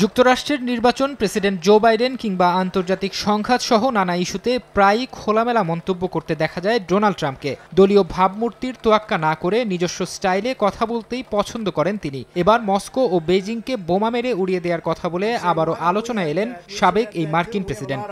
যুক্তরাষ্ট্রের নির্বাচন president Joe Biden কিংবা আন্তর্জাতিক সংঘাত সহ নানা ইস্যুতে প্রায়ই খোলামেলা মন্তব্য করতে দেখা যায় ডোনাল্ড ট্রাম্পকে দলীয় ভাবমূর্তির তোয়াক্কা না করে নিজস্ব স্টাইলে কথা বলতেই পছন্দ করেন তিনি এবার মস্কো ও বেজিংকে বোমা মেরে উড়িয়ে দেওয়ার কথা বলে আবারও আলোচনায় এলেন সাবেক এই মার্কিন প্রেসিডেন্ট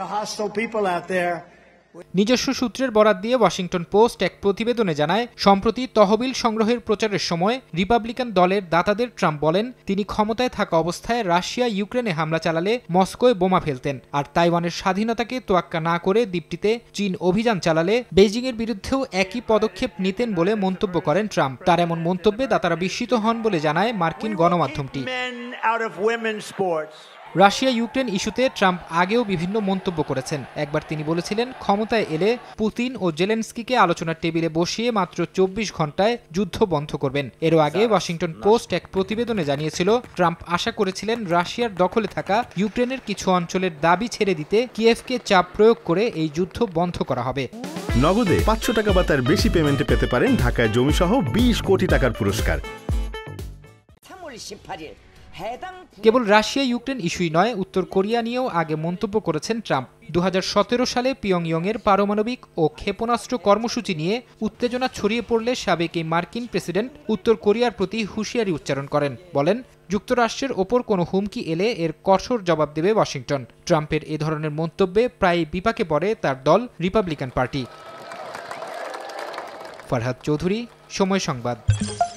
নিজস্ব সূত্রের বরাত দিয়ে ওয়াশিংটন পোস্ট এক প্রতিবেদনে জানায় সম্প্রতি তহবিল সংগ্রহের প্রচারের সময় রিপাবলিকান দলের দাতাদের ট্রাম্প বলেন তিনি ক্ষমতায় থাকা অবস্থায় রাশিয়া ইউক্রেনে হামলা চালালে মস্কোয় বোমা ফেলতেন আর তাইওয়ানের স্বাধীনতাকে তোয়াক্কা না করে দ্বীপটিতে চীন অভিযান চালালে বেজিংয়ের বিরুদ্ধেও একই পদক্ষেপ নিতেন বলে মন্তব্য করেন ট্রাম্প তার এমন মন্তব্যে দাতারা বিস্মিত হন বলে জানায় মার্কিন গণমাধ্যমটি out of women's sports. Russia Ukraine ইস্যুতে ট্রাম্প আগেও বিভিন্ন মন্তব্য করেছেন একবার তিনি বলেছিলেন ক্ষমতায় এলে পুতিন ও জেলেন্সকিকে আলোচনার টেবিলে বসিয়ে মাত্র চব্বিশ ঘন্টায় যুদ্ধ বন্ধ করবেন এরও আগে ওয়াশিংটন পোস্ট এক প্রতিবেদনে জানিয়েছিল ট্রাম্প আশা করেছিলেন রাশিয়ার দখলে থাকা ইউক্রেনের কিছু অঞ্চলের দাবি ছেড়ে দিতে কিএফকে চাপ প্রয়োগ করে এই যুদ্ধ বন্ধ করা হবে নগদে পাঁচশো টাকা বা তার বেশি পেমেন্টে পেতে পারেন ঢাকায় জমিসহ বিশ কোটি টাকার পুরস্কার কেবল রাশিয়া ইউক্রেন ইস্যুই নয় উত্তর কোরিয়া নিয়েও আগে মন্তব্য করেছেন ট্রাম্প দু সালে পিয়ংইয়ংয়ের পারমাণবিক ও ক্ষেপণাস্ত্র কর্মসূচি নিয়ে উত্তেজনা ছড়িয়ে পড়লে সাবেক এই মার্কিন প্রেসিডেন্ট উত্তর কোরিয়ার প্রতি হুঁশিয়ারি উচ্চারণ করেন বলেন যুক্তরাষ্ট্রের ওপর কোনো হুমকি এলে এর কঠোর জবাব দেবে ওয়াশিংটন ট্রাম্পের এ ধরনের মন্তব্যে প্রায় বিপাকে পড়ে তার দল রিপাবলিকান পার্টি ফরহাদ চৌধুরী সময় সংবাদ